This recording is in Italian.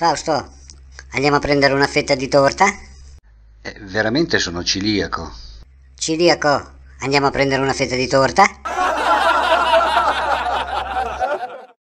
Fausto, andiamo a prendere una fetta di torta? Eh, veramente sono ciliaco. Ciliaco, andiamo a prendere una fetta di torta?